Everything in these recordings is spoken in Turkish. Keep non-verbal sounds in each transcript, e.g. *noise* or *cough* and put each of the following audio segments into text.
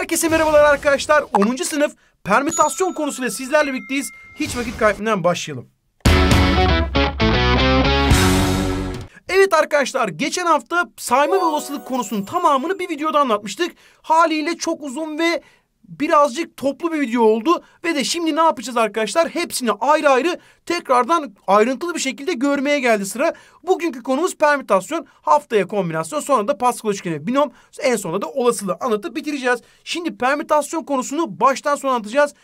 Herkese merhabalar arkadaşlar. 10. sınıf permütasyon konusuyla sizlerle birlikteyiz. Hiç vakit kaybetmeden başlayalım. Evet arkadaşlar geçen hafta sayma ve olasılık konusunun tamamını bir videoda anlatmıştık. Haliyle çok uzun ve birazcık toplu bir video oldu ve de şimdi ne yapacağız arkadaşlar? Hepsini ayrı ayrı tekrardan ayrıntılı bir şekilde görmeye geldi sıra. Bugünkü konumuz permütasyon, haftaya kombinasyon, sonra da Pascal üçgeni binom, en sonunda da olasılığı anlatıp bitireceğiz. Şimdi permütasyon konusunu baştan sona anlatacağız.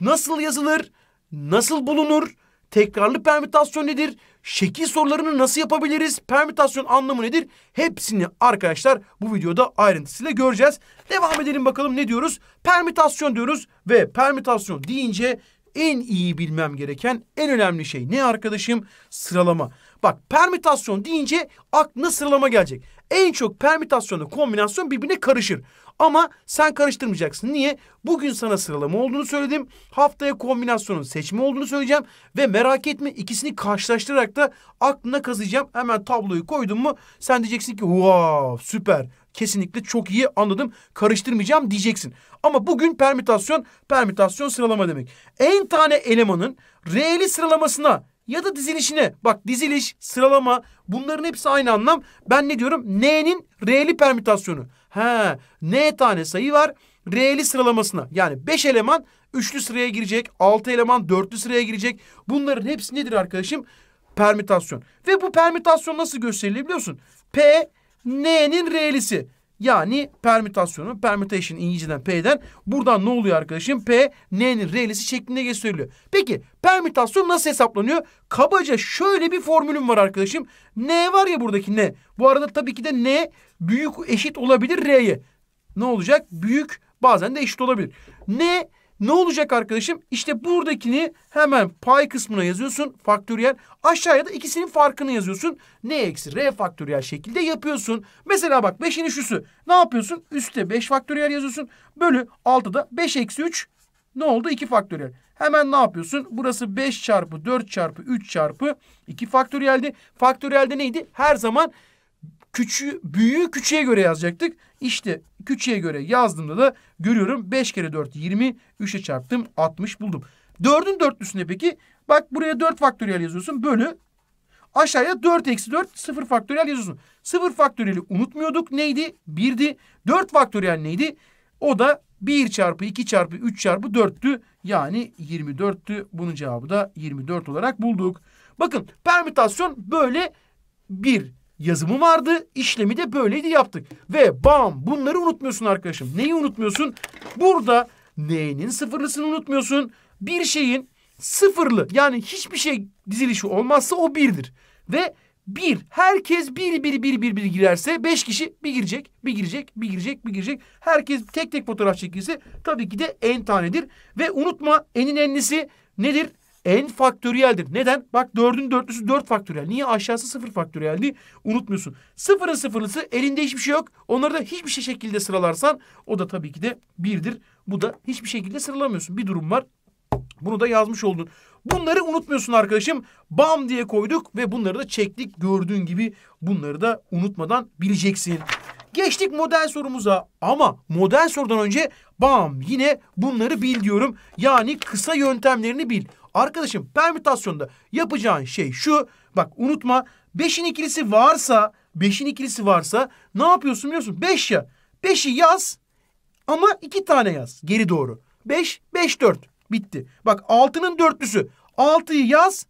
Nasıl yazılır? Nasıl bulunur? Tekrarlı permütasyon nedir? şekil sorularını nasıl yapabiliriz? Permütasyon anlamı nedir? Hepsini arkadaşlar bu videoda ayrıntısıyla göreceğiz. Devam edelim bakalım ne diyoruz? Permütasyon diyoruz ve permütasyon deyince en iyi bilmem gereken en önemli şey ne arkadaşım? Sıralama. Bak permütasyon deyince aklına sıralama gelecek. En çok permütasyonla kombinasyon birbirine karışır. Ama sen karıştırmayacaksın. Niye? Bugün sana sıralama olduğunu söyledim. Haftaya kombinasyonun seçme olduğunu söyleyeceğim. Ve merak etme ikisini karşılaştırarak da aklına kazıyacağım. Hemen tabloyu koydum mu sen diyeceksin ki wow süper kesinlikle çok iyi anladım karıştırmayacağım diyeceksin. Ama bugün permütasyon permütasyon sıralama demek. En tane elemanın reeli sıralamasına ya da dizilişine bak diziliş sıralama bunların hepsi aynı anlam. Ben ne diyorum? N'nin reeli permütasyonu. He, n tane sayı var. R'li sıralamasına yani 5 eleman üçlü sıraya girecek. 6 eleman dörtlü sıraya girecek. Bunların hepsi nedir arkadaşım? Permütasyon. Ve bu permütasyon nasıl gösteriliyor biliyorsun? P, N'nin R'lisi. Yani permütasyonu, permutation İngilizceden P'den. Buradan ne oluyor arkadaşım? P, N'nin R'lisi şeklinde gösteriliyor. Peki permütasyon nasıl hesaplanıyor? Kabaca şöyle bir formülüm var arkadaşım. N var ya buradaki N. Bu arada tabii ki de N büyük eşit olabilir R'ye. Ne olacak? Büyük bazen de eşit olabilir. N ne olacak arkadaşım? İşte buradakini hemen pay kısmına yazıyorsun faktöriyel. Aşağıya da ikisinin farkını yazıyorsun. N eksi R faktöriyel şekilde yapıyorsun. Mesela bak 5'in şusu. Ne yapıyorsun? Üste 5 faktöriyel yazıyorsun. Bölü altta da 5 eksi 3 ne oldu? 2 faktöriyel. Hemen ne yapıyorsun? Burası 5 çarpı 4 çarpı 3 çarpı 2 faktöriyeldi. Faktöriyelde neydi? Her zaman küçüğü, büyüğü küçüğe göre yazacaktık. İşte küçüğe göre yazdığımda da görüyorum 5 kere 4 20, 3'e çarptım 60 buldum. 4'ün dörtlüsünde peki bak buraya 4 faktöriyel yazıyorsun bölü Aşağıya 4 eksi 4 sıfır faktöriyel yazıyorsun. Sıfır faktöriyeli unutmuyorduk. Neydi? 1'di. 4 faktöriyel neydi? O da 1 çarpı 2 çarpı 3 çarpı 4'tü. Yani 24'tü. Bunun cevabı da 24 olarak bulduk. Bakın permütasyon böyle bir yazımı vardı. İşlemi de böyleydi yaptık. Ve bam bunları unutmuyorsun arkadaşım. Neyi unutmuyorsun? Burada n'nin sıfırlısını unutmuyorsun. Bir şeyin sıfırlı yani hiçbir şey dizilişi olmazsa o birdir. Ve bir. Herkes bir bir bir bir bir girerse beş kişi bir girecek, bir girecek, bir girecek, bir girecek. Herkes tek tek fotoğraf çekilirse tabii ki de en tanedir. Ve unutma enin enlisi nedir? En faktöriyeldir. Neden? Bak dördün dörtlüsü dört faktöriyel. Niye? Aşağısı sıfır faktöriyeldi. Unutmuyorsun. Sıfırın sıfırlısı elinde hiçbir şey yok. Onları da hiçbir şey şekilde sıralarsan o da tabii ki de birdir. Bu da hiçbir şekilde sıralamıyorsun. Bir durum var. Bunu da yazmış oldun. Bunları unutmuyorsun arkadaşım. Bam diye koyduk ve bunları da çektik. Gördüğün gibi bunları da unutmadan bileceksin. Geçtik model sorumuza ama model sorudan önce bam yine bunları bil diyorum. Yani kısa yöntemlerini bil. Arkadaşım permütasyonda yapacağın şey şu. Bak unutma 5'in ikilisi varsa 5'in ikilisi varsa ne yapıyorsun biliyorsun? 5 ya. 5'i yaz ama 2 tane yaz. Geri doğru. 5, 5, 4. Bitti. Bak altının dörtlüsü. Altıyı yaz.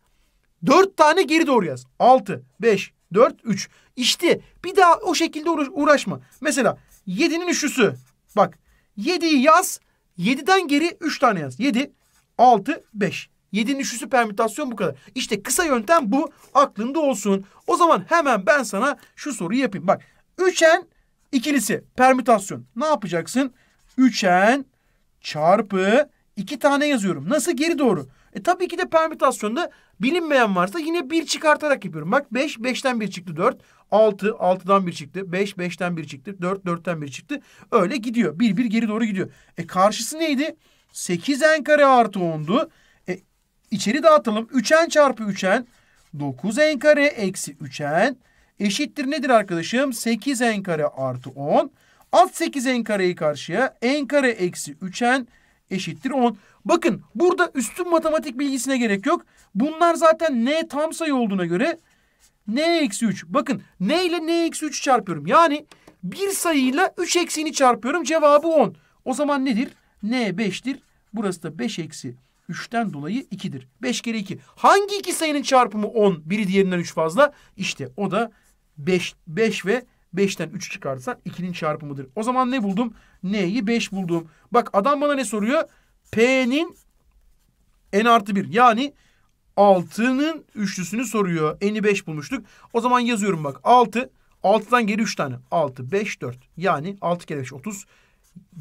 Dört tane geri doğru yaz. Altı, beş, dört, üç. İşte bir daha o şekilde uğraşma. Mesela yedinin üçlüsü. Bak yediyi yaz. Yediden geri üç tane yaz. Yedi, altı, beş. Yedinin üçlüsü permütasyon bu kadar. İşte kısa yöntem bu. Aklında olsun. O zaman hemen ben sana şu soruyu yapayım. Bak üçen ikilisi permütasyon. Ne yapacaksın? Üçen çarpı İki tane yazıyorum. Nasıl geri doğru? E tabii ki de permütasyonda bilinmeyen varsa yine bir çıkartarak yapıyorum. Bak beş, 5'ten bir çıktı dört. Altı, 6'dan bir çıktı. Beş, 5'ten bir çıktı. Dört, 4'ten bir çıktı. Öyle gidiyor. Bir, bir geri doğru gidiyor. E karşısı neydi? 8 n kare artı ondu. E içeri dağıtalım. 3 Üçen çarpı üçen. Dokuz n kare eksi 3 üçen. Eşittir nedir arkadaşım? 8 n kare artı 10, At 8 n kareyi karşıya. N kare eksi üçen. en eşittir 10. Bakın burada üstün matematik bilgisine gerek yok. Bunlar zaten n tam sayı olduğuna göre n eksi 3. Bakın n ile n eksi 3 çarpıyorum. Yani bir sayıyla 3 eksiğini çarpıyorum. Cevabı 10. O zaman nedir? n 5'tir. Burası da 5 eksi 3'ten dolayı 2'dir. 5 kere 2. Hangi iki sayının çarpımı 10? Biri diğerinden 3 fazla. İşte o da 5, 5 ve 5'ten 3 çıkarsan 2'nin çarpımıdır. O zaman ne buldum? N'yi 5 buldum. Bak adam bana ne soruyor? P'nin n artı 1 yani 6'nın üçlüsünü soruyor. N'i 5 bulmuştuk. O zaman yazıyorum bak 6. 6'dan geri 3 tane. 6, 5, 4. Yani 6 kere 5, 30.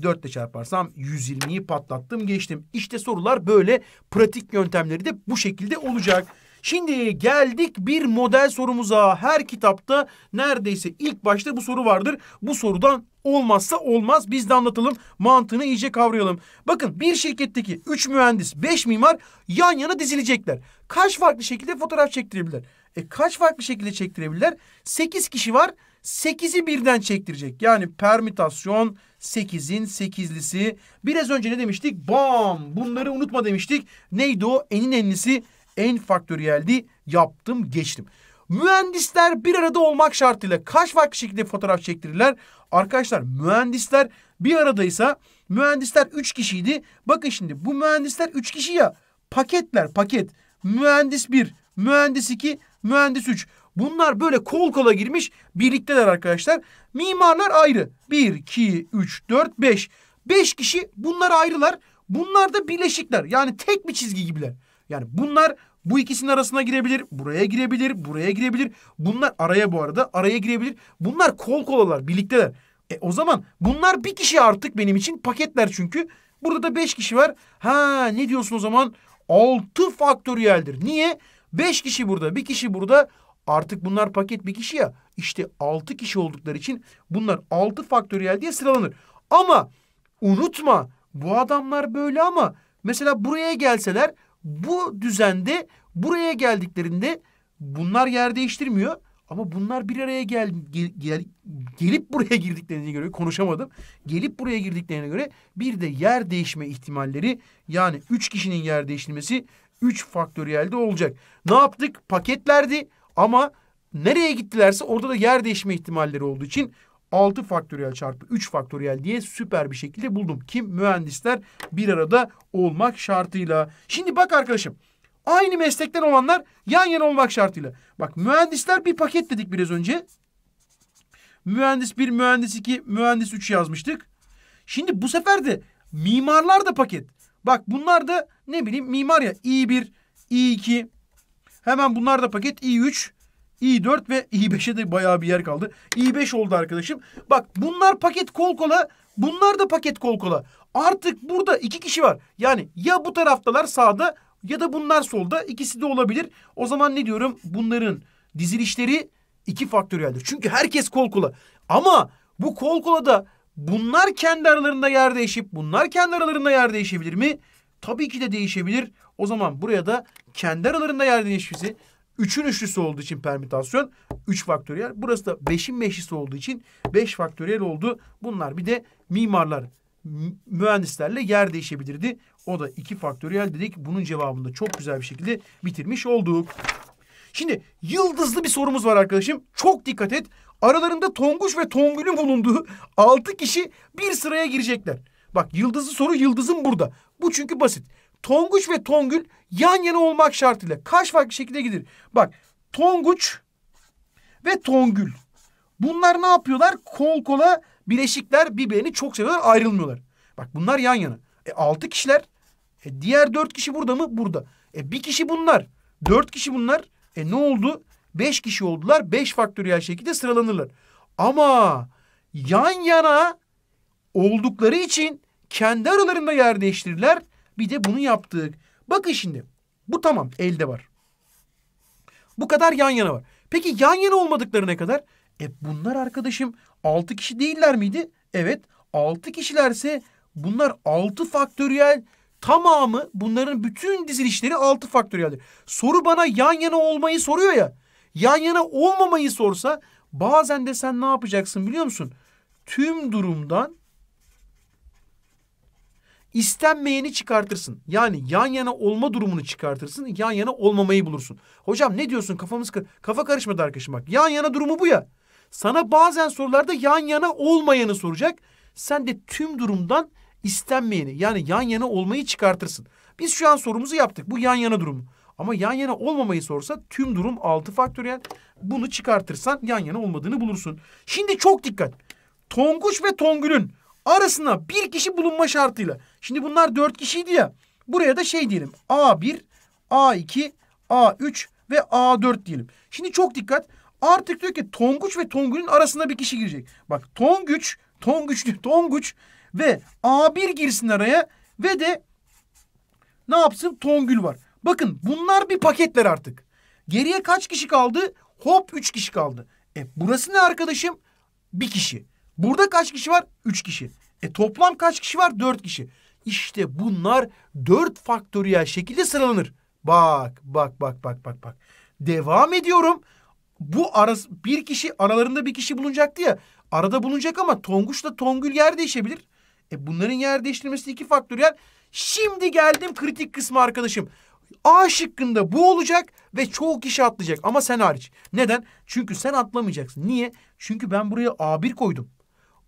4 ile çarparsam 120'yi patlattım geçtim. İşte sorular böyle pratik yöntemleri de bu şekilde olacak. Şimdi geldik bir model sorumuza. Her kitapta neredeyse ilk başta bu soru vardır. Bu sorudan olmazsa olmaz biz de anlatalım. Mantığını iyice kavrayalım. Bakın bir şirketteki 3 mühendis 5 mimar yan yana dizilecekler. Kaç farklı şekilde fotoğraf çektirebilirler? E kaç farklı şekilde çektirebilirler? 8 kişi var. 8'i birden çektirecek. Yani permütasyon 8'in 8'lisi. Biraz önce ne demiştik? Bam! Bunları unutma demiştik. Neydi o? Enin enlisi en faktöriyeldi yaptım geçtim. Mühendisler bir arada olmak şartıyla kaç farklı şekilde fotoğraf çektirirler? Arkadaşlar mühendisler bir aradaysa mühendisler üç kişiydi. Bakın şimdi bu mühendisler üç kişi ya paketler paket. Mühendis bir, mühendis iki, mühendis üç. Bunlar böyle kol kola girmiş birlikteler arkadaşlar. Mimarlar ayrı. bir, iki, üç, dört, beş. Beş kişi bunlar ayrılar. Bunlar da birleşikler. Yani tek bir çizgi gibiler. Yani bunlar bu ikisinin arasına girebilir, buraya girebilir, buraya girebilir. Bunlar araya bu arada, araya girebilir. Bunlar kol kolalar, birlikteler. E o zaman bunlar bir kişi artık benim için paketler çünkü. Burada da beş kişi var. Ha ne diyorsun o zaman? Altı faktöriyeldir. Niye? Beş kişi burada, bir kişi burada. Artık bunlar paket bir kişi ya. İşte altı kişi oldukları için bunlar altı faktöriyel diye sıralanır. Ama unutma bu adamlar böyle ama mesela buraya gelseler bu düzende buraya geldiklerinde bunlar yer değiştirmiyor. Ama bunlar bir araya gel, gel, gel gelip buraya girdiklerine göre konuşamadım. Gelip buraya girdiklerine göre bir de yer değişme ihtimalleri yani üç kişinin yer değiştirmesi üç faktöriyelde olacak. Ne yaptık? Paketlerdi ama nereye gittilerse orada da yer değişme ihtimalleri olduğu için 6 faktöriyel çarpı 3 faktöriyel diye süper bir şekilde buldum. Kim? Mühendisler bir arada olmak şartıyla. Şimdi bak arkadaşım. Aynı meslekten olanlar yan yana olmak şartıyla. Bak mühendisler bir paket dedik biraz önce. Mühendis 1, mühendis 2, mühendis 3 yazmıştık. Şimdi bu sefer de mimarlar da paket. Bak bunlar da ne bileyim mimar ya. İ1, İ2. Hemen bunlar da paket. İ3 i4 ve i5'e de bayağı bir yer kaldı. i5 oldu arkadaşım. Bak bunlar paket kol kola. Bunlar da paket kol kola. Artık burada iki kişi var. Yani ya bu taraftalar sağda ya da bunlar solda. İkisi de olabilir. O zaman ne diyorum? Bunların dizilişleri iki faktöriyeldir. Çünkü herkes kol kola. Ama bu kol kola da bunlar kendi aralarında yer değişip bunlar kendi aralarında yer değişebilir mi? Tabii ki de değişebilir. O zaman buraya da kendi aralarında yer değişmesi 3'ün üçlüsü olduğu için permütasyon 3 faktöriyel. Burası da 5'in beşlisi olduğu için 5 faktöriyel oldu. Bunlar bir de mimarlar mühendislerle yer değişebilirdi. O da 2 faktöriyel dedik. Bunun cevabını da çok güzel bir şekilde bitirmiş olduk. Şimdi yıldızlı bir sorumuz var arkadaşım. Çok dikkat et. Aralarında Tonguç ve Tongül'ün bulunduğu altı kişi bir sıraya girecekler. Bak yıldızlı soru yıldızın burada. Bu çünkü basit. Tonguç ve Tongül yan yana olmak şartıyla kaç farklı şekilde gidir? Bak Tonguç ve Tongül. Bunlar ne yapıyorlar? Kol kola bileşikler birbirini çok seviyorlar ayrılmıyorlar. Bak bunlar yan yana. E altı kişiler. E diğer dört kişi burada mı? Burada. E bir kişi bunlar. Dört kişi bunlar. E ne oldu? Beş kişi oldular. Beş faktöriyel şekilde sıralanırlar. Ama yan yana oldukları için kendi aralarında yer değiştirirler bir de bunu yaptık. Bakın şimdi bu tamam elde var. Bu kadar yan yana var. Peki yan yana olmadıkları ne kadar? E bunlar arkadaşım altı kişi değiller miydi? Evet altı kişilerse bunlar altı faktöriyel tamamı bunların bütün dizilişleri altı faktöriyeldir. Soru bana yan yana olmayı soruyor ya. Yan yana olmamayı sorsa bazen de sen ne yapacaksın biliyor musun? Tüm durumdan İstenmeyeni çıkartırsın. Yani yan yana olma durumunu çıkartırsın. Yan yana olmamayı bulursun. Hocam ne diyorsun kafamız kar kafa karışmadı arkadaşım bak. Yan yana durumu bu ya. Sana bazen sorularda yan yana olmayanı soracak. Sen de tüm durumdan istenmeyeni yani yan yana olmayı çıkartırsın. Biz şu an sorumuzu yaptık. Bu yan yana durumu. Ama yan yana olmamayı sorsa tüm durum 6 faktöriyel. Bunu çıkartırsan yan yana olmadığını bulursun. Şimdi çok dikkat. Tonguç ve Tongül'ün arasına bir kişi bulunma şartıyla Şimdi bunlar dört kişiydi ya. Buraya da şey diyelim. A1, A2, A3 ve A4 diyelim. Şimdi çok dikkat. Artık diyor ki Tonguç ve Tonguç'un arasında bir kişi girecek. Bak Tonguç, Tonguç, *laughs* Tonguç ve A1 girsin araya ve de ne yapsın? Tongül var. Bakın bunlar bir paketler artık. Geriye kaç kişi kaldı? Hop üç kişi kaldı. E burası ne arkadaşım? Bir kişi. Burada kaç kişi var? Üç kişi. E toplam kaç kişi var? Dört kişi. İşte bunlar dört faktöriyel şekilde sıralanır. Bak, bak, bak, bak, bak, bak. Devam ediyorum. Bu aras, bir kişi aralarında bir kişi bulunacaktı ya. Arada bulunacak ama Tonguç da Tongül yer değişebilir. E bunların yer değiştirmesi iki faktöriyel. Şimdi geldim kritik kısmı arkadaşım. A şıkkında bu olacak ve çoğu kişi atlayacak ama sen hariç. Neden? Çünkü sen atlamayacaksın. Niye? Çünkü ben buraya A1 koydum.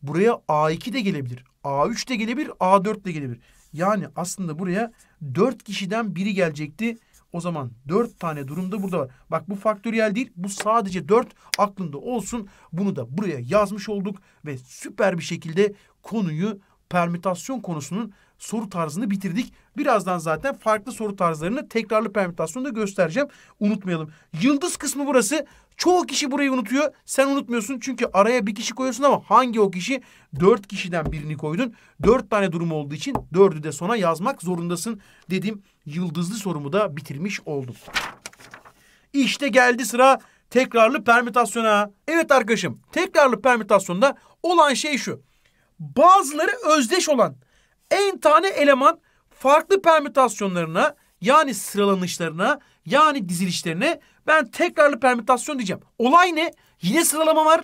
Buraya A2 de gelebilir. A3 de gelebilir, A4 de gelebilir. Yani aslında buraya 4 kişiden biri gelecekti. O zaman 4 tane durumda burada var. Bak bu faktöriyel değil. Bu sadece 4 aklında olsun. Bunu da buraya yazmış olduk ve süper bir şekilde konuyu permütasyon konusunun soru tarzını bitirdik. Birazdan zaten farklı soru tarzlarını tekrarlı permütasyonda göstereceğim. Unutmayalım. Yıldız kısmı burası. Çoğu kişi burayı unutuyor. Sen unutmuyorsun çünkü araya bir kişi koyuyorsun ama hangi o kişi? Dört kişiden birini koydun. Dört tane durum olduğu için dördü de sona yazmak zorundasın. dedim. yıldızlı sorumu da bitirmiş oldum. İşte geldi sıra tekrarlı permütasyona. Evet arkadaşım tekrarlı permütasyonda olan şey şu. Bazıları özdeş olan en tane eleman farklı permütasyonlarına yani sıralanışlarına yani dizilişlerine ben tekrarlı permütasyon diyeceğim. Olay ne? Yine sıralama var.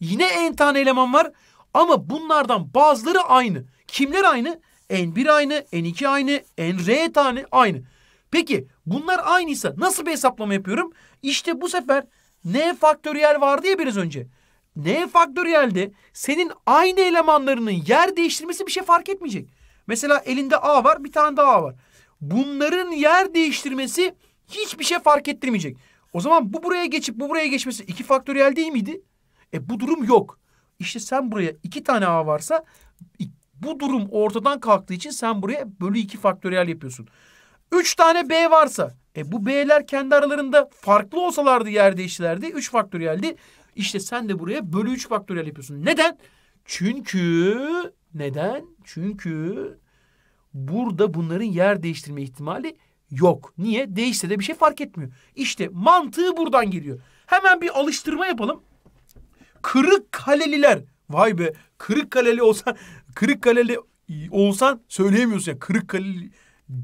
Yine en tane eleman var. Ama bunlardan bazıları aynı. Kimler aynı? N1 aynı, N2 aynı, NR tane aynı. Peki bunlar aynıysa nasıl bir hesaplama yapıyorum? İşte bu sefer N faktöriyel vardı ya biraz önce. N faktöriyelde senin aynı elemanlarının yer değiştirmesi bir şey fark etmeyecek. Mesela elinde A var bir tane daha A var. Bunların yer değiştirmesi hiçbir şey fark ettirmeyecek. O zaman bu buraya geçip bu buraya geçmesi iki faktöriyel değil miydi? E bu durum yok. İşte sen buraya iki tane A varsa bu durum ortadan kalktığı için sen buraya bölü iki faktöriyel yapıyorsun. Üç tane B varsa e bu B'ler kendi aralarında farklı olsalardı yer değiştilerdi. Üç faktöriyeldi. İşte sen de buraya bölü 3 faktöriyel yapıyorsun. Neden? Çünkü neden? Çünkü burada bunların yer değiştirme ihtimali yok. Niye? Değişse de bir şey fark etmiyor. İşte mantığı buradan geliyor. Hemen bir alıştırma yapalım. Kırık kaleliler. Vay be. Kırık kaleli olsan, kırık kaleli olsan söyleyemiyorsun ya. Kırık kaleli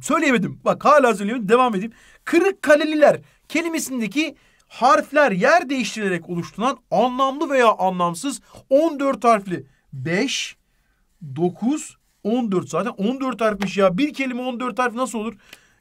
söyleyemedim. Bak hala söyleyemiyorum. Devam edeyim. Kırık kaleliler kelimesindeki harfler yer değiştirilerek oluşturulan anlamlı veya anlamsız 14 harfli 5, 9, 14 zaten 14 harfmiş ya. Bir kelime 14 harf nasıl olur?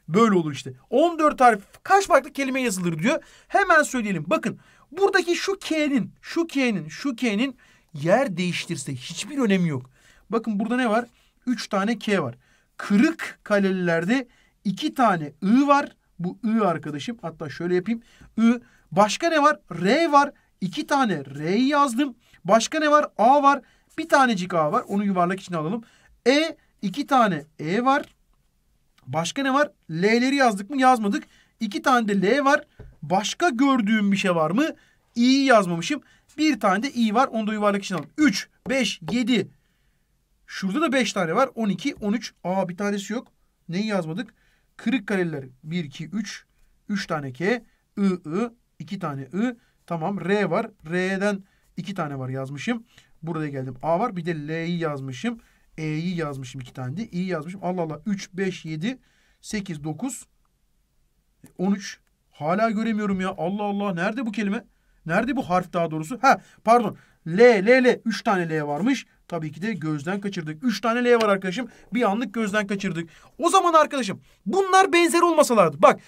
Böyle olur işte. 14 harf kaç farklı kelime yazılır diyor. Hemen söyleyelim. Bakın buradaki şu K'nin, şu K'nin, şu K'nin yer değiştirse hiçbir önemi yok. Bakın burada ne var? 3 tane K var. Kırık kalelilerde 2 tane I var. Bu I arkadaşım. Hatta şöyle yapayım. I Başka ne var? R var. İki tane R'yi yazdım. Başka ne var? A var. Bir tanecik A var. Onu yuvarlak içine alalım. E iki tane E var. Başka ne var? L'leri yazdık mı? Yazmadık. İki tane de L var. Başka gördüğüm bir şey var mı? İ'yi yazmamışım. Bir tane de i var. Onu da yuvarlak içine alalım. 3, 5, 7. Şurada da 5 tane var. 12, 13. Aa bir tanesi yok. Neyi yazmadık? Kırık kareler. 1, 2, 3. 3 tane k. I, I iki tane I. Tamam R var. R'den iki tane var yazmışım. Buraya geldim. A var. Bir de L'yi yazmışım. E'yi yazmışım iki tane de. İ'yi yazmışım. Allah Allah. 3, 5, 7, 8, 9, 13. Hala göremiyorum ya. Allah Allah. Nerede bu kelime? Nerede bu harf daha doğrusu? Ha pardon. L, L, L. 3 tane L varmış. Tabii ki de gözden kaçırdık. Üç tane L var arkadaşım. Bir anlık gözden kaçırdık. O zaman arkadaşım bunlar benzer olmasalardı. Bak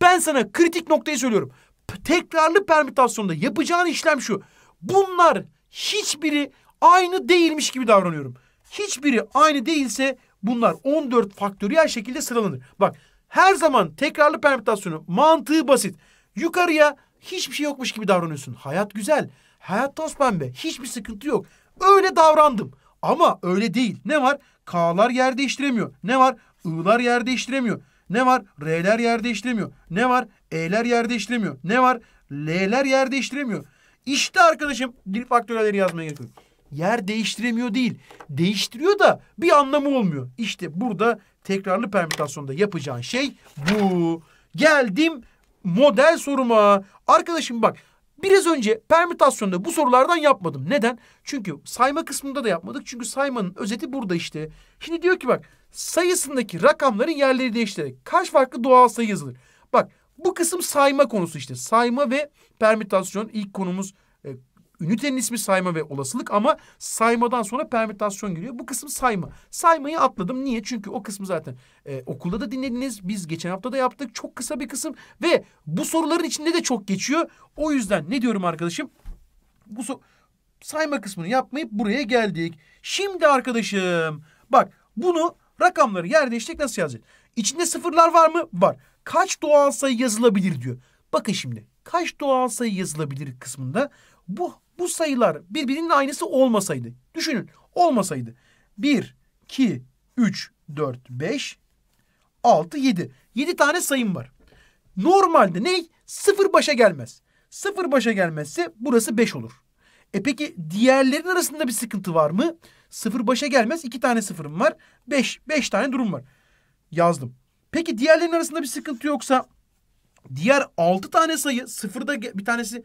ben sana kritik noktayı söylüyorum tekrarlı permütasyonda yapacağın işlem şu. Bunlar hiçbiri aynı değilmiş gibi davranıyorum. Hiçbiri aynı değilse bunlar 14 faktöriyel şekilde sıralanır. Bak her zaman tekrarlı permütasyonu mantığı basit. Yukarıya hiçbir şey yokmuş gibi davranıyorsun. Hayat güzel. Hayat toz pembe. Hiçbir sıkıntı yok. Öyle davrandım. Ama öyle değil. Ne var? K'lar yer değiştiremiyor. Ne var? I'lar yer değiştiremiyor. Ne var? R'ler yer değiştiremiyor. Ne var? E'ler yer değiştiremiyor. Ne var? L'ler yer değiştiremiyor. İşte arkadaşım dil faktörelleri yazmaya gerek yok. Yer değiştiremiyor değil. Değiştiriyor da bir anlamı olmuyor. İşte burada tekrarlı permütasyonda yapacağın şey bu. Geldim model soruma. Arkadaşım bak biraz önce permütasyonda bu sorulardan yapmadım. Neden? Çünkü sayma kısmında da yapmadık. Çünkü saymanın özeti burada işte. Şimdi diyor ki bak sayısındaki rakamların yerleri değiştirerek kaç farklı doğal sayı yazılır? Bak bu kısım sayma konusu işte. Sayma ve permütasyon ilk konumuz e, ünitenin ismi sayma ve olasılık ama saymadan sonra permütasyon geliyor. Bu kısım sayma. Saymayı atladım. Niye? Çünkü o kısmı zaten e, okulda da dinlediniz. Biz geçen hafta da yaptık. Çok kısa bir kısım ve bu soruların içinde de çok geçiyor. O yüzden ne diyorum arkadaşım? Bu so sayma kısmını yapmayıp buraya geldik. Şimdi arkadaşım bak bunu rakamları yer değiştirerek nasıl yazacağız? İçinde sıfırlar var mı? Var kaç doğal sayı yazılabilir diyor. Bakın şimdi kaç doğal sayı yazılabilir kısmında bu bu sayılar birbirinin aynısı olmasaydı. Düşünün olmasaydı. 1, 2, 3, 4, 5, 6, 7. 7 tane sayım var. Normalde ne? 0 başa gelmez. 0 başa gelmezse burası 5 olur. E peki diğerlerin arasında bir sıkıntı var mı? 0 başa gelmez. iki tane sıfırım var. 5, 5 tane durum var. Yazdım. Peki diğerlerinin arasında bir sıkıntı yoksa diğer altı tane sayı sıfırda bir tanesi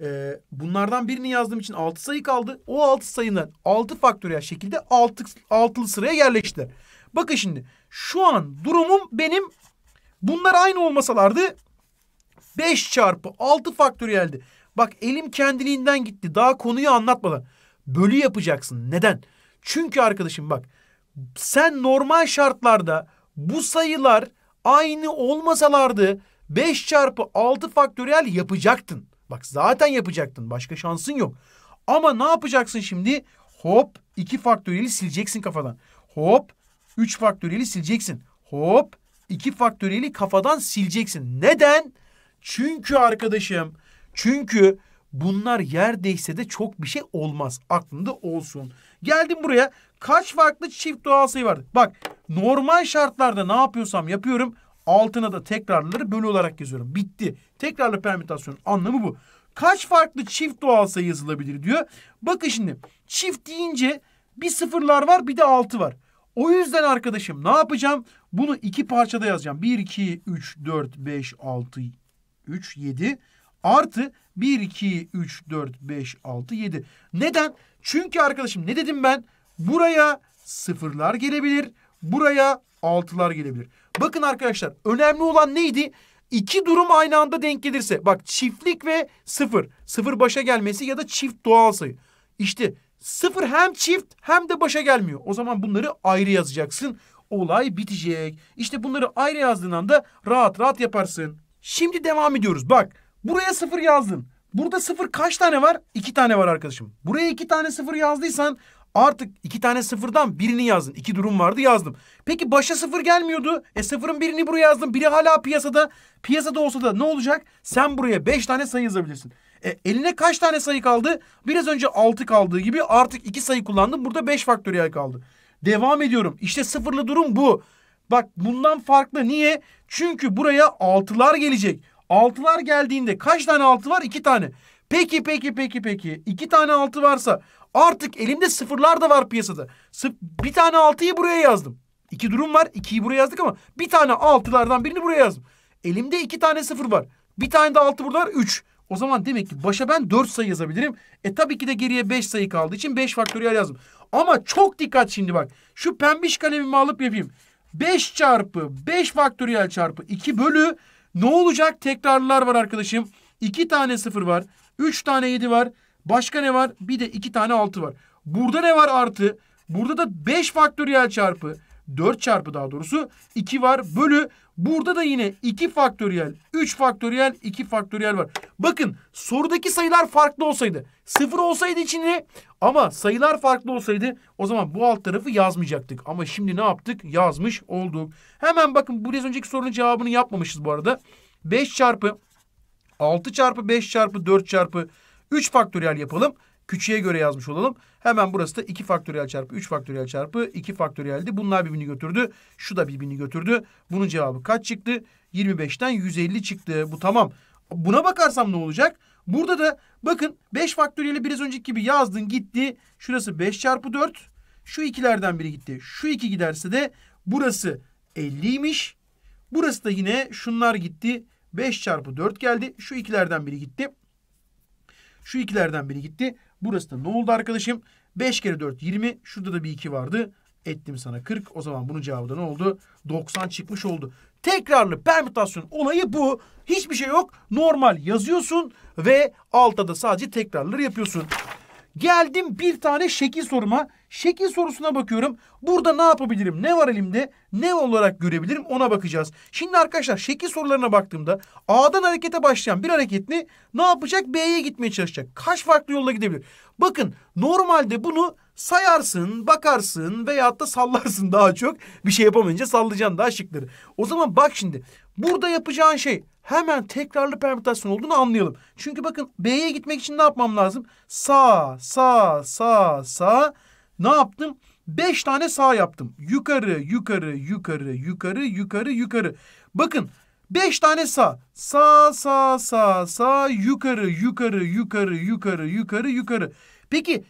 e, bunlardan birini yazdığım için altı sayı kaldı. O altı sayının altı faktöriyel şekilde altı, altılı sıraya yerleşti Bakın şimdi şu an durumum benim bunlar aynı olmasalardı 5 çarpı 6 faktöriyeldi. Bak elim kendiliğinden gitti. Daha konuyu anlatmadan. Bölü yapacaksın. Neden? Çünkü arkadaşım bak sen normal şartlarda bu sayılar aynı olmasalardı 5 çarpı 6 faktöriyel yapacaktın. Bak zaten yapacaktın. Başka şansın yok. Ama ne yapacaksın şimdi? Hop 2 faktöriyeli sileceksin kafadan. Hop 3 faktöriyeli sileceksin. Hop 2 faktöriyeli kafadan sileceksin. Neden? Çünkü arkadaşım çünkü bunlar yer değişse de çok bir şey olmaz. Aklında olsun. Geldim buraya kaç farklı çift doğal sayı vardı? Bak normal şartlarda ne yapıyorsam yapıyorum. Altına da tekrarları bölü olarak yazıyorum. Bitti. Tekrarlı permütasyonun anlamı bu. Kaç farklı çift doğal sayı yazılabilir diyor. Bakın şimdi çift deyince bir sıfırlar var bir de altı var. O yüzden arkadaşım ne yapacağım? Bunu iki parçada yazacağım. 1, 2, 3, 4, 5, 6, 3, 7 artı 1, 2, 3, 4, 5, 6, 7. Neden? Çünkü arkadaşım ne dedim ben? Buraya sıfırlar gelebilir. Buraya altılar gelebilir. Bakın arkadaşlar önemli olan neydi? İki durum aynı anda denk gelirse. Bak çiftlik ve sıfır. Sıfır başa gelmesi ya da çift doğal sayı. İşte sıfır hem çift hem de başa gelmiyor. O zaman bunları ayrı yazacaksın. Olay bitecek. İşte bunları ayrı yazdığın anda rahat rahat yaparsın. Şimdi devam ediyoruz. Bak buraya sıfır yazdın. Burada sıfır kaç tane var? İki tane var arkadaşım. Buraya iki tane sıfır yazdıysan Artık iki tane sıfırdan birini yazdım. İki durum vardı yazdım. Peki başa sıfır gelmiyordu. E sıfırın birini buraya yazdım. Biri hala piyasada. Piyasada olsa da ne olacak? Sen buraya beş tane sayı yazabilirsin. E, eline kaç tane sayı kaldı? Biraz önce altı kaldığı gibi artık iki sayı kullandım. Burada beş faktöriyel kaldı. Devam ediyorum. İşte sıfırlı durum bu. Bak bundan farklı. Niye? Çünkü buraya altılar gelecek. Altılar geldiğinde kaç tane altı var? İki tane. Peki peki peki peki. İki tane altı varsa Artık elimde sıfırlar da var piyasada. Sıf bir tane altıyı buraya yazdım. İki durum var. ikiyi buraya yazdık ama bir tane altılardan birini buraya yazdım. Elimde iki tane sıfır var. Bir tane de altı burada var. Üç. O zaman demek ki başa ben dört sayı yazabilirim. E tabii ki de geriye beş sayı kaldığı için beş faktöriyel yazdım. Ama çok dikkat şimdi bak. Şu pembiş kalemimi alıp yapayım. Beş çarpı beş faktöriyel çarpı iki bölü ne olacak? Tekrarlar var arkadaşım. İki tane sıfır var. Üç tane yedi var. Başka ne var? Bir de iki tane altı var. Burada ne var artı? Burada da 5 faktöriyel çarpı 4 çarpı daha doğrusu 2 var bölü. Burada da yine 2 faktöriyel, 3 faktöriyel, 2 faktöriyel var. Bakın sorudaki sayılar farklı olsaydı. 0 olsaydı içinde ama sayılar farklı olsaydı o zaman bu alt tarafı yazmayacaktık. Ama şimdi ne yaptık? Yazmış olduk. Hemen bakın bu biraz önceki sorunun cevabını yapmamışız bu arada. 5 çarpı 6 çarpı 5 çarpı 4 çarpı 3 faktöriyel yapalım. Küçüğe göre yazmış olalım. Hemen burası da 2 faktöriyel çarpı 3 faktöriyel çarpı 2 faktöriyeldi. Bunlar birbirini götürdü. Şu da birbirini götürdü. Bunun cevabı kaç çıktı? 25'ten 150 çıktı. Bu tamam. Buna bakarsam ne olacak? Burada da bakın 5 faktöriyeli biraz önceki gibi yazdın gitti. Şurası 5 çarpı 4. Şu ikilerden biri gitti. Şu iki giderse de burası 50'ymiş. Burası da yine şunlar gitti. 5 çarpı 4 geldi. Şu ikilerden biri gitti. Şu ikilerden biri gitti. Burası da ne oldu arkadaşım? 5 kere 4 20. Şurada da bir 2 vardı. Ettim sana 40. O zaman bunun cevabı da ne oldu? 90 çıkmış oldu. Tekrarlı permütasyon olayı bu. Hiçbir şey yok. Normal yazıyorsun ve altta da sadece tekrarları yapıyorsun. Geldim bir tane şekil soruma. Şekil sorusuna bakıyorum. Burada ne yapabilirim? Ne var elimde? Ne olarak görebilirim? Ona bakacağız. Şimdi arkadaşlar şekil sorularına baktığımda A'dan harekete başlayan bir hareketli ne yapacak? B'ye gitmeye çalışacak. Kaç farklı yolla gidebilir? Bakın normalde bunu sayarsın, bakarsın veyahut da sallarsın daha çok. Bir şey yapamayınca sallayacaksın daha şıkları. O zaman bak şimdi burada yapacağın şey hemen tekrarlı permütasyon olduğunu anlayalım. Çünkü bakın B'ye gitmek için ne yapmam lazım? Sağ, sağ, sağ, sağ ne yaptım? Beş tane sağ yaptım. Yukarı, yukarı, yukarı, yukarı, yukarı, yukarı. Bakın beş tane sağ. Sağ, sağ, sağ, sağ, yukarı, yukarı, yukarı, yukarı, yukarı, yukarı. Peki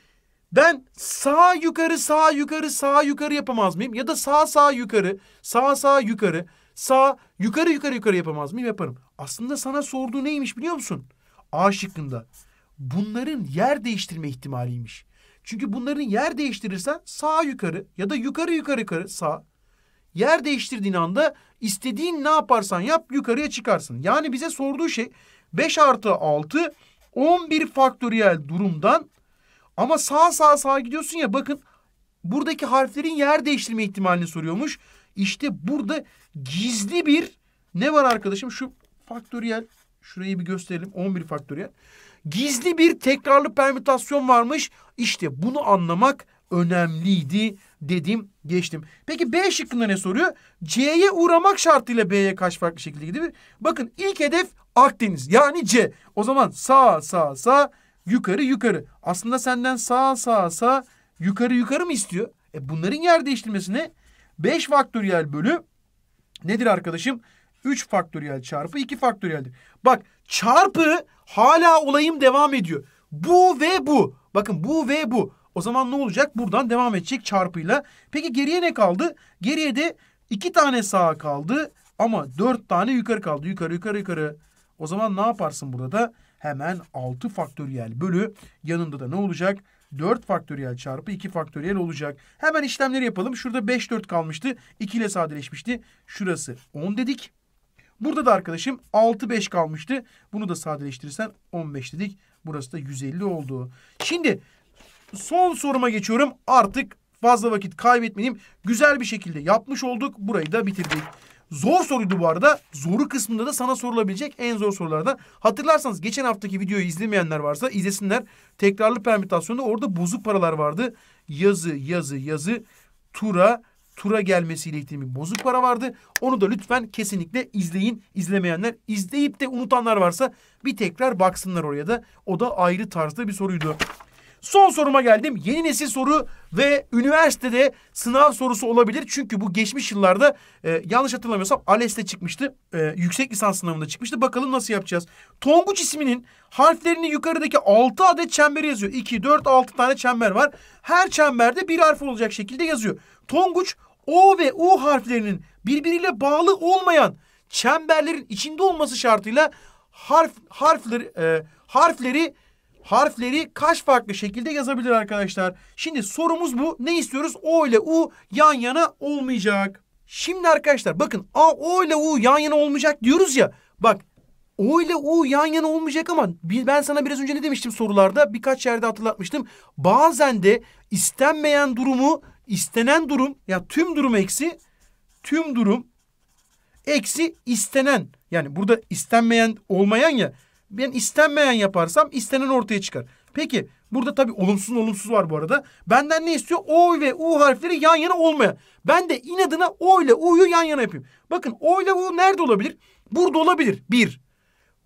ben sağ yukarı, sağ yukarı, sağ yukarı yapamaz mıyım? Ya da sağ sağ yukarı, sağ sağ yukarı, sağ yukarı yukarı yukarı yapamaz mıyım? Yaparım. Aslında sana sorduğu neymiş biliyor musun? A şıkkında. Bunların yer değiştirme ihtimaliymiş. Çünkü bunların yer değiştirirsen sağa yukarı ya da yukarı yukarı yukarı sağ. Yer değiştirdiğin anda istediğin ne yaparsan yap yukarıya çıkarsın. Yani bize sorduğu şey 5 artı 6 11 faktöriyel durumdan ama sağ sağ sağ gidiyorsun ya bakın buradaki harflerin yer değiştirme ihtimalini soruyormuş. İşte burada gizli bir ne var arkadaşım? Şu faktöriyel şurayı bir gösterelim. 11 faktöriyel gizli bir tekrarlı permütasyon varmış. İşte bunu anlamak önemliydi dedim geçtim. Peki B şıkkında ne soruyor? C'ye uğramak şartıyla B'ye kaç farklı şekilde gidebilir? Bakın ilk hedef Akdeniz yani C. O zaman sağ sağ sağ yukarı yukarı. Aslında senden sağ sağ sağ yukarı yukarı mı istiyor? E bunların yer değiştirmesine 5 faktöriyel bölü nedir arkadaşım? 3 faktöriyel çarpı 2 faktöriyeldir. Bak çarpı hala olayım devam ediyor. Bu ve bu. Bakın bu ve bu. O zaman ne olacak? Buradan devam edecek çarpıyla. Peki geriye ne kaldı? Geriye de 2 tane sağa kaldı ama 4 tane yukarı kaldı. Yukarı yukarı yukarı. O zaman ne yaparsın burada da? Hemen 6 faktöriyel bölü yanında da ne olacak? 4 faktöriyel çarpı 2 faktöriyel olacak. Hemen işlemleri yapalım. Şurada 5 4 kalmıştı. 2 ile sadeleşmişti. Şurası 10 dedik. Burada da arkadaşım 6-5 kalmıştı. Bunu da sadeleştirirsen 15 dedik. Burası da 150 oldu. Şimdi son soruma geçiyorum. Artık fazla vakit kaybetmeyeyim. Güzel bir şekilde yapmış olduk. Burayı da bitirdik. Zor soruydu bu arada. Zoru kısmında da sana sorulabilecek en zor sorulardan. Hatırlarsanız geçen haftaki videoyu izlemeyenler varsa izlesinler. Tekrarlı permütasyonda orada bozuk paralar vardı. Yazı, yazı, yazı. Tura, tura gelmesiyle ihtimali bozuk para vardı. Onu da lütfen kesinlikle izleyin. İzlemeyenler izleyip de unutanlar varsa bir tekrar baksınlar oraya da. O da ayrı tarzda bir soruydu. Son soruma geldim. Yeni nesil soru ve üniversitede sınav sorusu olabilir. Çünkü bu geçmiş yıllarda e, yanlış hatırlamıyorsam ALES'te çıkmıştı. E, yüksek lisans sınavında çıkmıştı. Bakalım nasıl yapacağız. Tonguç isminin harflerini yukarıdaki 6 adet çemberi yazıyor. 2, 4, 6 tane çember var. Her çemberde bir harf olacak şekilde yazıyor. Tonguç O ve U harflerinin birbiriyle bağlı olmayan çemberlerin içinde olması şartıyla harf harfleri e, harfleri harfleri kaç farklı şekilde yazabilir arkadaşlar. Şimdi sorumuz bu. Ne istiyoruz? O ile U yan yana olmayacak. Şimdi arkadaşlar bakın A O ile U yan yana olmayacak diyoruz ya. Bak o ile U yan yana olmayacak ama ben sana biraz önce ne demiştim sorularda birkaç yerde hatırlatmıştım. Bazen de istenmeyen durumu istenen durum ya tüm durum eksi tüm durum eksi istenen. Yani burada istenmeyen olmayan ya ben istenmeyen yaparsam istenen ortaya çıkar. Peki burada tabii olumsuz olumsuz var bu arada. Benden ne istiyor? O ve U harfleri yan yana olmaya. Ben de inadına O ile U'yu yan yana yapayım. Bakın O ile U nerede olabilir? Burada olabilir. Bir.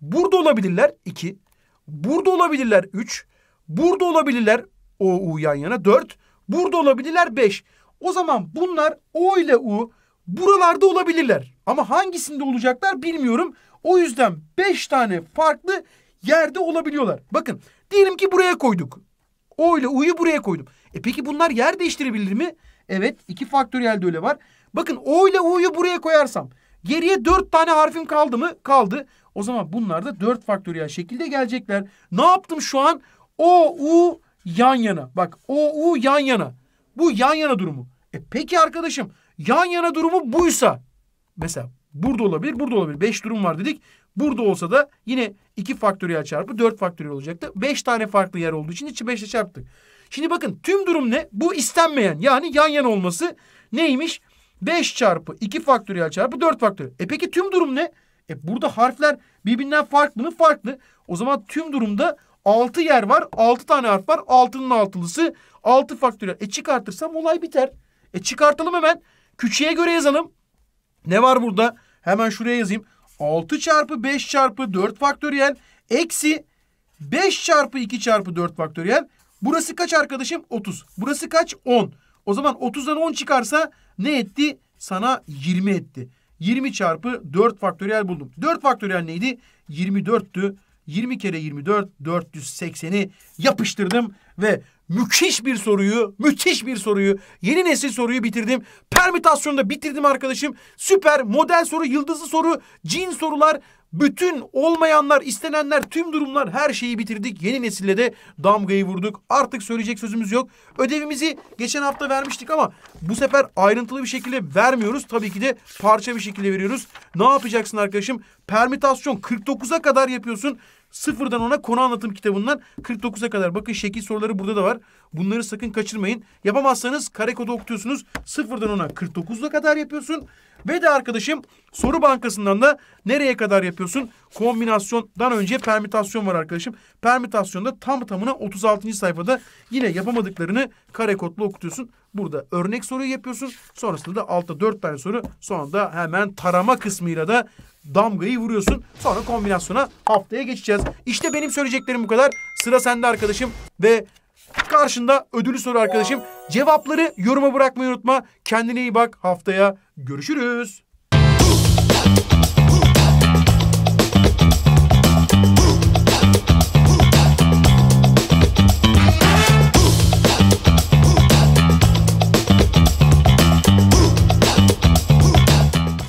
Burada olabilirler. iki. Burada olabilirler. Üç. Burada olabilirler. O, U yan yana. Dört. Burada olabilirler 5. O zaman bunlar O ile U buralarda olabilirler. Ama hangisinde olacaklar bilmiyorum. O yüzden 5 tane farklı yerde olabiliyorlar. Bakın diyelim ki buraya koyduk. O ile U'yu buraya koydum. E peki bunlar yer değiştirebilir mi? Evet iki faktöriyel de öyle var. Bakın O ile U'yu buraya koyarsam geriye 4 tane harfim kaldı mı? Kaldı. O zaman bunlar da 4 faktöriyel şekilde gelecekler. Ne yaptım şu an? O, U, yan yana. Bak o u yan yana. Bu yan yana durumu. E peki arkadaşım yan yana durumu buysa mesela burada olabilir burada olabilir. Beş durum var dedik. Burada olsa da yine iki faktöriyel çarpı dört faktöriyel olacaktı. Beş tane farklı yer olduğu için içi beşle çarptık. Şimdi bakın tüm durum ne? Bu istenmeyen yani yan yana olması neymiş? 5 çarpı 2 faktöriyel çarpı 4 faktöriyel. E peki tüm durum ne? E burada harfler birbirinden farklı mı? Farklı. O zaman tüm durumda 6 yer var. 6 tane harf var. 6'nın altılısı 6 faktöriyel. E çıkartırsam olay biter. E çıkartalım hemen. Küçüğe göre yazalım. Ne var burada? Hemen şuraya yazayım. 6 çarpı 5 çarpı 4 faktöriyel eksi 5 çarpı 2 çarpı 4 faktöriyel. Burası kaç arkadaşım? 30. Burası kaç? 10. O zaman 30'dan 10 çıkarsa ne etti? Sana 20 etti. 20 çarpı 4 faktöriyel buldum. 4 faktöriyel neydi? 24'tü. 20 kere 24 480'i yapıştırdım ve müthiş bir soruyu, müthiş bir soruyu, yeni nesil soruyu bitirdim. Permütasyonda bitirdim arkadaşım. Süper model soru, yıldızlı soru, cin sorular, bütün olmayanlar, istenenler, tüm durumlar her şeyi bitirdik. Yeni nesille de damgayı vurduk. Artık söyleyecek sözümüz yok. Ödevimizi geçen hafta vermiştik ama bu sefer ayrıntılı bir şekilde vermiyoruz. Tabii ki de parça bir şekilde veriyoruz. Ne yapacaksın arkadaşım? Permütasyon 49'a kadar yapıyorsun. Sıfırdan ona konu anlatım kitabından 49'a kadar. Bakın şekil soruları burada da var. Bunları sakın kaçırmayın. Yapamazsanız kare kodu okutuyorsunuz. Sıfırdan ona 49'a kadar yapıyorsun. Ve de arkadaşım soru bankasından da nereye kadar yapıyorsun? Kombinasyondan önce permütasyon var arkadaşım. Permütasyonda tam tamına 36. sayfada yine yapamadıklarını kare kodlu okutuyorsun. Burada örnek soruyu yapıyorsun. Sonrasında da altta dört tane soru. Sonra da hemen tarama kısmıyla da damgayı vuruyorsun. Sonra kombinasyona haftaya geçeceğiz. İşte benim söyleyeceklerim bu kadar. Sıra sende arkadaşım ve karşında ödülü soru arkadaşım. Cevapları yoruma bırakmayı unutma. Kendine iyi bak. Haftaya görüşürüz.